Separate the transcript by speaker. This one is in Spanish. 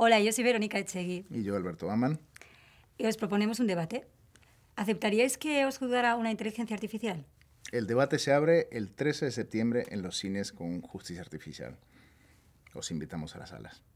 Speaker 1: Hola, yo soy Verónica Echegui.
Speaker 2: Y yo, Alberto Amann.
Speaker 1: Y os proponemos un debate. ¿Aceptaríais que os juzgara una inteligencia artificial?
Speaker 2: El debate se abre el 13 de septiembre en los cines con Justicia Artificial. Os invitamos a las salas.